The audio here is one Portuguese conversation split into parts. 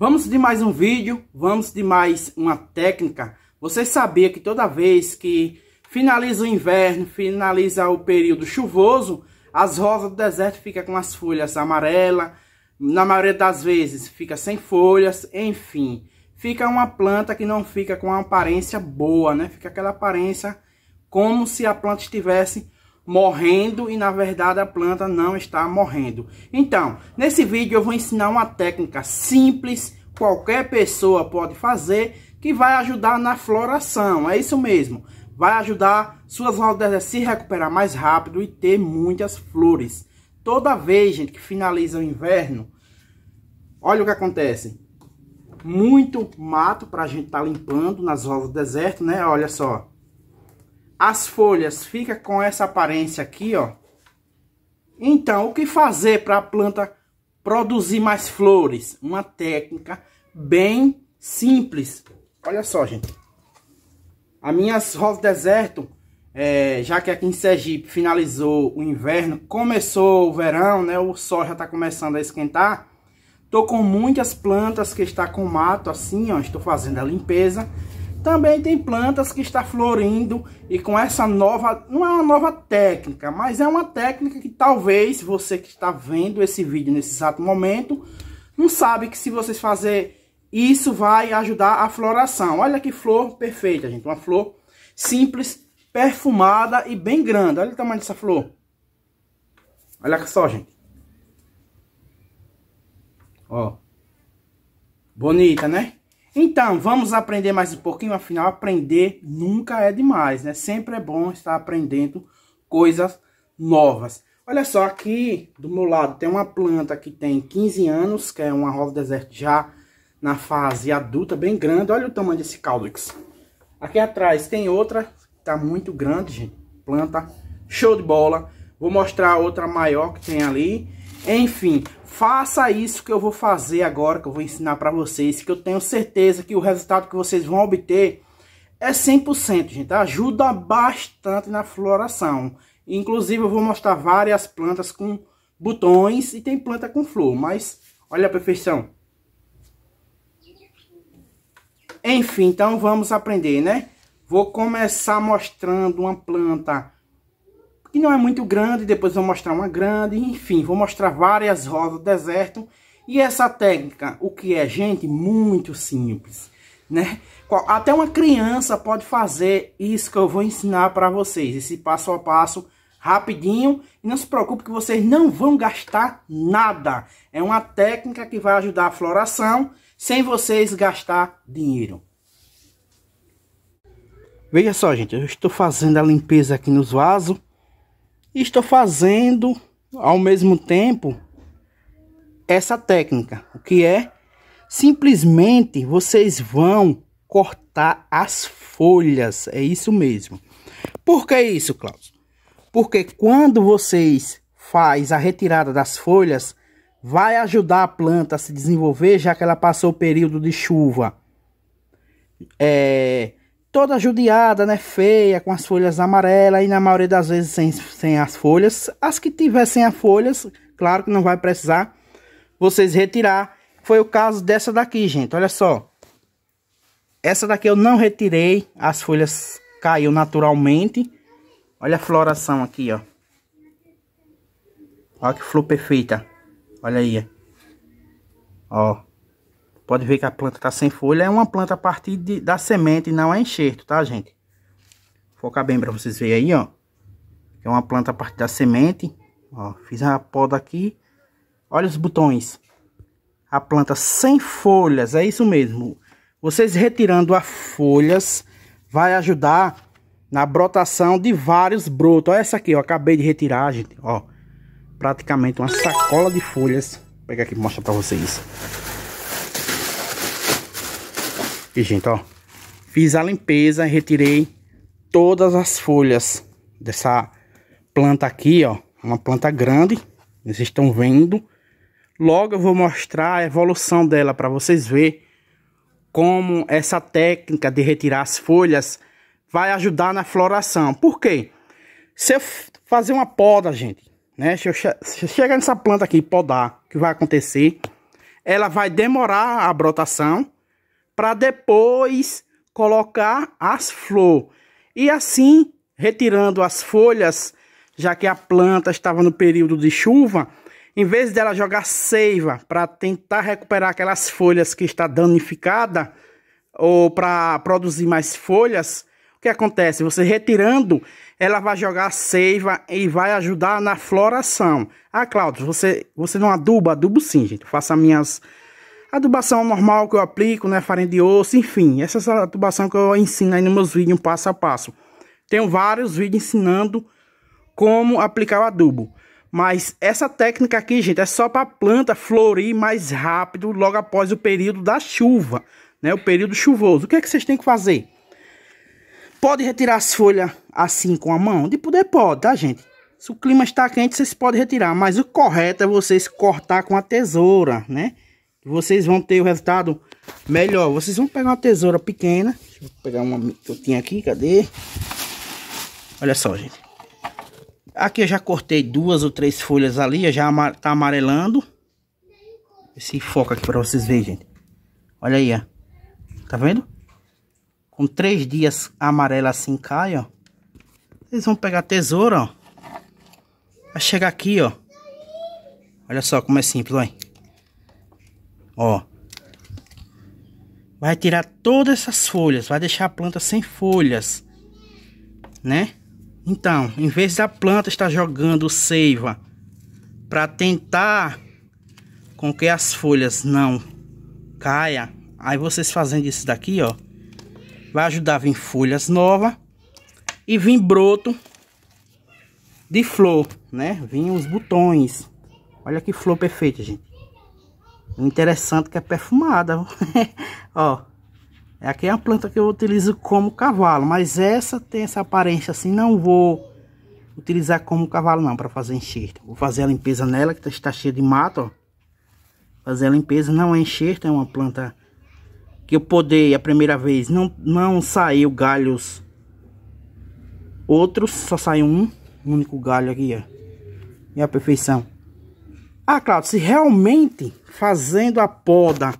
Vamos de mais um vídeo, vamos de mais uma técnica. Você sabia que toda vez que finaliza o inverno, finaliza o período chuvoso, as rosas do deserto ficam com as folhas amarelas, na maioria das vezes fica sem folhas, enfim. Fica uma planta que não fica com uma aparência boa, né? Fica aquela aparência como se a planta estivesse morrendo e na verdade a planta não está morrendo. Então, nesse vídeo eu vou ensinar uma técnica simples, qualquer pessoa pode fazer, que vai ajudar na floração, é isso mesmo. Vai ajudar suas rodas a se recuperar mais rápido e ter muitas flores. Toda vez, gente, que finaliza o inverno, olha o que acontece. Muito mato para a gente estar tá limpando nas rosas do deserto, né? Olha só as folhas fica com essa aparência aqui, ó. Então, o que fazer para a planta produzir mais flores? Uma técnica bem simples. Olha só, gente. As minhas rosas deserto, é, já que aqui em Sergipe finalizou o inverno, começou o verão, né? O sol já está começando a esquentar. Tô com muitas plantas que está com mato assim, ó. Estou fazendo a limpeza. Também tem plantas que está florindo e com essa nova, não é uma nova técnica, mas é uma técnica que talvez você que está vendo esse vídeo nesse exato momento, não sabe que se vocês fazer isso vai ajudar a floração. Olha que flor perfeita, gente, uma flor simples, perfumada e bem grande. Olha o tamanho dessa flor. Olha só, gente. Ó. Bonita, né? Então, vamos aprender mais um pouquinho, afinal, aprender nunca é demais, né? Sempre é bom estar aprendendo coisas novas. Olha só, aqui do meu lado tem uma planta que tem 15 anos, que é uma rosa deserto já na fase adulta, bem grande. Olha o tamanho desse calyx. Aqui atrás tem outra, tá muito grande, gente. Planta show de bola. Vou mostrar outra maior que tem ali. Enfim, faça isso que eu vou fazer agora, que eu vou ensinar para vocês, que eu tenho certeza que o resultado que vocês vão obter é 100%, gente. Ajuda bastante na floração. Inclusive, eu vou mostrar várias plantas com botões e tem planta com flor, mas olha a perfeição. Enfim, então vamos aprender, né? Vou começar mostrando uma planta que não é muito grande, depois vou mostrar uma grande, enfim, vou mostrar várias rosas do deserto. E essa técnica, o que é, gente? Muito simples, né? Até uma criança pode fazer isso que eu vou ensinar para vocês, esse passo a passo rapidinho. E não se preocupe que vocês não vão gastar nada. É uma técnica que vai ajudar a floração sem vocês gastar dinheiro. Veja só, gente, eu estou fazendo a limpeza aqui nos vasos. E estou fazendo ao mesmo tempo essa técnica, o que é simplesmente vocês vão cortar as folhas, é isso mesmo. Por que isso, Klaus? Porque quando vocês faz a retirada das folhas, vai ajudar a planta a se desenvolver, já que ela passou o período de chuva. É, toda judiada, né, feia, com as folhas amarelas e na maioria das vezes sem, sem as folhas. As que tivessem as folhas, claro que não vai precisar vocês retirar. Foi o caso dessa daqui, gente, olha só. Essa daqui eu não retirei, as folhas caiu naturalmente. Olha a floração aqui, ó. Olha que flor perfeita. Olha aí, ó. Pode ver que a planta tá sem folha. É uma planta a partir de, da semente, não é enxerto, tá, gente? Vou focar bem para vocês verem aí, ó. É uma planta a partir da semente. Ó, fiz a poda aqui. Olha os botões. A planta sem folhas, é isso mesmo. Vocês retirando as folhas vai ajudar na brotação de vários brotos. Olha essa aqui, eu acabei de retirar, gente, ó. Praticamente uma sacola de folhas. Vou pegar aqui e mostrar para vocês aqui, gente, ó. Fiz a limpeza e retirei todas as folhas dessa planta aqui, ó. Uma planta grande, vocês estão vendo. Logo eu vou mostrar a evolução dela para vocês verem como essa técnica de retirar as folhas vai ajudar na floração. Por quê? Se eu fazer uma poda, gente, né? Se eu, che se eu chegar nessa planta aqui e podar, o que vai acontecer? Ela vai demorar a brotação para depois colocar as flores. E assim, retirando as folhas, já que a planta estava no período de chuva, em vez dela jogar seiva para tentar recuperar aquelas folhas que está danificada ou para produzir mais folhas, o que acontece? Você retirando, ela vai jogar seiva e vai ajudar na floração. Ah, Cláudio, você, você não aduba? Adubo sim, gente. faça faço as minhas Adubação normal que eu aplico, né? Farinha de osso, enfim. Essa é a adubação que eu ensino aí nos meus vídeos, passo a passo. Tenho vários vídeos ensinando como aplicar o adubo. Mas essa técnica aqui, gente, é só para planta florir mais rápido logo após o período da chuva, né? O período chuvoso. O que é que vocês têm que fazer? Pode retirar as folhas assim com a mão? De poder pode, tá, gente? Se o clima está quente, vocês podem retirar, mas o correto é vocês cortar com a tesoura, né? Vocês vão ter o resultado melhor. Vocês vão pegar uma tesoura pequena. Deixa eu pegar uma que eu tinha aqui, cadê? Olha só, gente. Aqui eu já cortei duas ou três folhas ali, já tá amarelando. Esse foco aqui para vocês verem, gente. Olha aí, ó. Tá vendo? Com três dias amarela assim cai, ó. Vocês vão pegar a tesoura, ó. Vai chegar aqui, ó. Olha só como é simples, ó. Ó. Vai tirar todas essas folhas, vai deixar a planta sem folhas, né? Então, em vez da planta estar jogando seiva para tentar com que as folhas não caia, aí vocês fazendo isso daqui, ó, vai ajudar a vir folhas novas e vir broto de flor, né? Vim os botões. Olha que flor perfeita, gente. Interessante que é perfumada. Ó. Aqui é uma planta que eu utilizo como cavalo. Mas essa tem essa aparência assim. Não vou utilizar como cavalo não para fazer enxerto. Vou fazer a limpeza nela que tá, está cheia de mato, ó. Fazer a limpeza não é enxerto, é uma planta que eu podei a primeira vez. Não, não saiu galhos outros, só saiu um, um único galho aqui, ó. E a perfeição. Ah, Claudio, se realmente fazendo a poda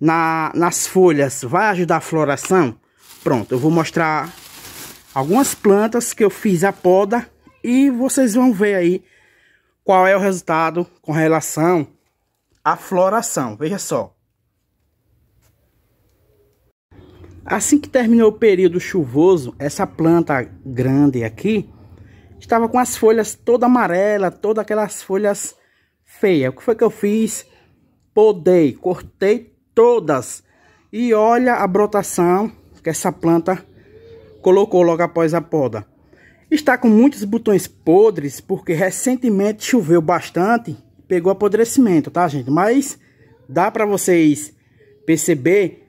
na, nas folhas vai ajudar a floração? Pronto, eu vou mostrar algumas plantas que eu fiz a poda e vocês vão ver aí qual é o resultado com relação à floração. Veja só. Assim que terminou o período chuvoso, essa planta grande aqui estava com as folhas toda amarela, todas aquelas folhas feia. O que foi que eu fiz? Podei, cortei todas. E olha a brotação que essa planta colocou logo após a poda. Está com muitos botões podres, porque recentemente choveu bastante, pegou apodrecimento, tá gente? Mas dá para vocês perceber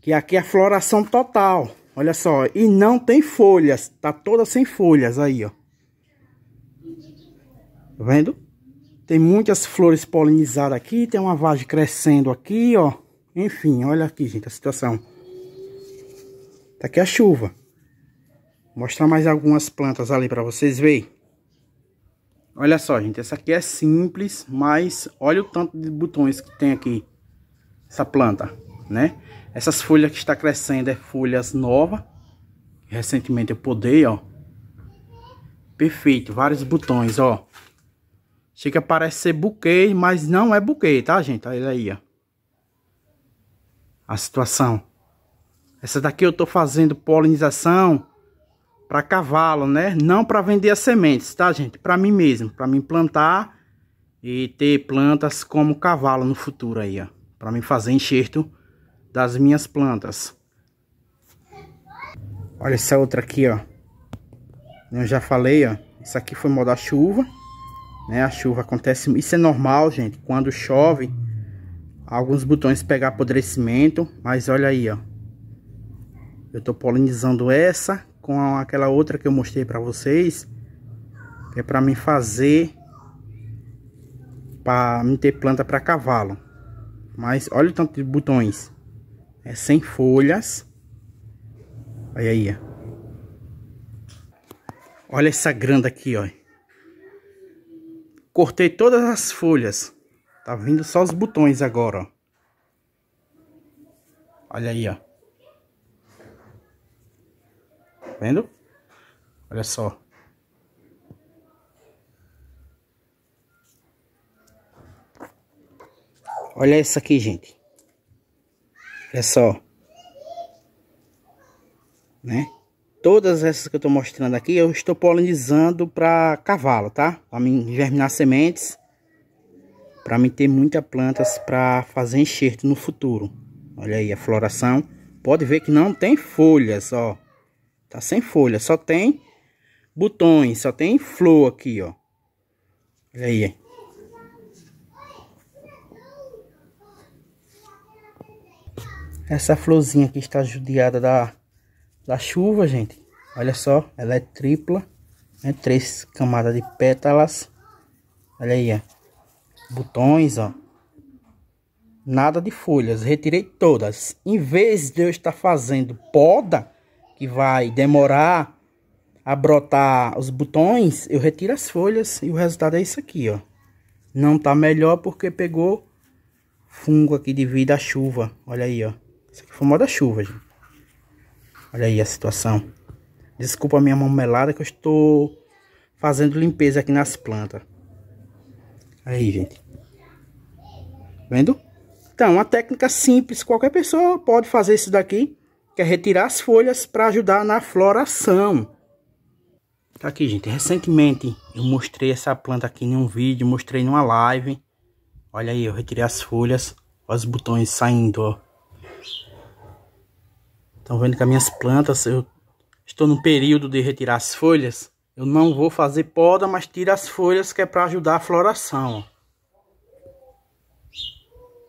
que aqui é a floração total, olha só. E não tem folhas, tá toda sem folhas aí, ó. Tá vendo? Tem muitas flores polinizadas aqui, tem uma vagem crescendo aqui, ó. Enfim, olha aqui, gente, a situação. Tá aqui a chuva. Vou mostrar mais algumas plantas ali para vocês verem. Olha só, gente, essa aqui é simples, mas olha o tanto de botões que tem aqui. Essa planta, né? Essas folhas que está crescendo é folhas novas. Recentemente eu podei, ó. Perfeito, vários botões, ó. Chega que parecer buquê, mas não é buquê, tá, gente? Olha aí, ó. A situação. Essa daqui eu tô fazendo polinização para cavalo, né? Não para vender as sementes, tá, gente? Para mim mesmo, para mim plantar e ter plantas como cavalo no futuro aí, ó. Para mim fazer enxerto das minhas plantas. Olha essa outra aqui, ó. Eu já falei, ó. Isso aqui foi moda chuva né? A chuva acontece, isso é normal, gente. Quando chove, alguns botões pegar apodrecimento, mas olha aí, ó. Eu tô polinizando essa com aquela outra que eu mostrei para vocês, que é para mim fazer para me ter planta para cavalo. Mas olha o tanto de botões. É sem folhas. Olha aí, ó. Olha essa grande aqui, ó. Cortei todas as folhas. Tá vindo só os botões agora, ó. Olha aí, ó. Tá vendo? Olha só. Olha isso aqui, gente. Olha só. Né? Todas essas que eu estou mostrando aqui, eu estou polinizando para cavalo, tá? Para mim germinar sementes, para mim ter muitas plantas para fazer enxerto no futuro. Olha aí a floração. Pode ver que não tem folhas, ó. Tá sem folha só tem botões, só tem flor aqui, ó. Olha aí. Essa florzinha aqui está judiada da da chuva, gente. Olha só, ela é tripla, né? Três camadas de pétalas. Olha aí, ó. Botões, ó. Nada de folhas, retirei todas. Em vez de eu estar fazendo poda, que vai demorar a brotar os botões, eu retiro as folhas e o resultado é isso aqui, ó. Não tá melhor porque pegou fungo aqui devido à chuva. Olha aí, ó. Isso aqui foi uma da chuva, gente. Olha aí a situação. Desculpa a minha marmelada que eu estou fazendo limpeza aqui nas plantas. Aí, gente. Vendo? Então, uma técnica simples. Qualquer pessoa pode fazer isso daqui. Que é retirar as folhas para ajudar na floração. Tá aqui, gente. Recentemente eu mostrei essa planta aqui em um vídeo. Mostrei numa live. Olha aí, eu retirei as folhas. Os botões saindo, ó. Estão vendo que as minhas plantas, eu estou no período de retirar as folhas. Eu não vou fazer poda, mas tira as folhas que é para ajudar a floração.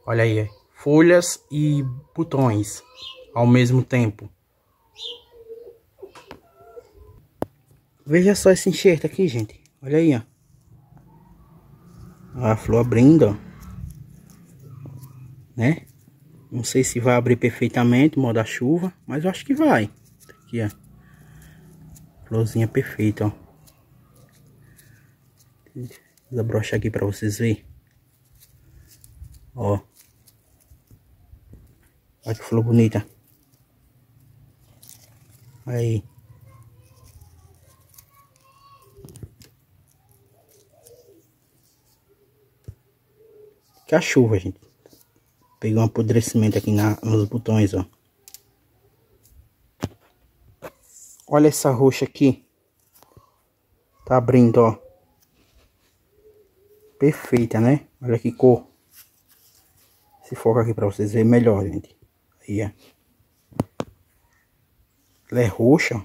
Olha aí, folhas e botões ao mesmo tempo. Veja só esse enxerto aqui, gente. Olha aí, ó. A flor abrindo, ó. Né? Não sei se vai abrir perfeitamente o modo da chuva, mas eu acho que vai. Aqui, ó. Florzinha perfeita, ó. Desabrochar aqui pra vocês verem. Ó. Olha que flor bonita. Aí. Que a chuva, gente. Peguei um apodrecimento aqui na, nos botões, ó. Olha essa roxa aqui. Tá abrindo, ó. Perfeita, né? Olha que cor. Se foca aqui pra vocês verem melhor, gente. Aí, ó. Ela é roxa.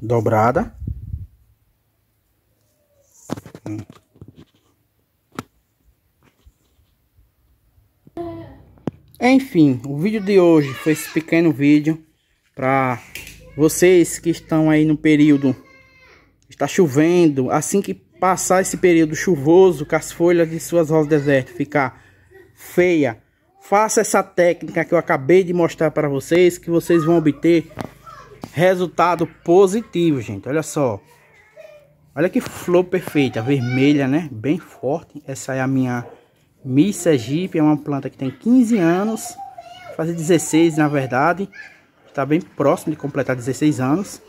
Dobrada. Pronto. Hum. Enfim, o vídeo de hoje foi esse pequeno vídeo para vocês que estão aí no período está chovendo, assim que passar esse período chuvoso, com as folhas de suas rosas desertas ficar feia, faça essa técnica que eu acabei de mostrar para vocês, que vocês vão obter resultado positivo, gente. Olha só. Olha que flor perfeita, vermelha, né? Bem forte. Essa é a minha Miss é uma planta que tem 15 anos, fazer 16 na verdade, está bem próximo de completar 16 anos.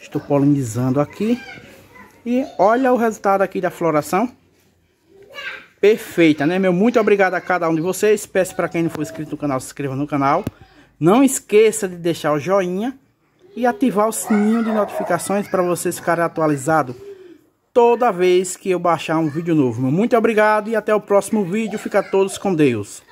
Estou polinizando aqui. E olha o resultado aqui da floração. Perfeita, né, meu? Muito obrigado a cada um de vocês. Peço para quem não for inscrito no canal, se inscreva no canal. Não esqueça de deixar o joinha e ativar o sininho de notificações para vocês ficarem atualizados toda vez que eu baixar um vídeo novo. Muito obrigado e até o próximo vídeo. Fica todos com Deus.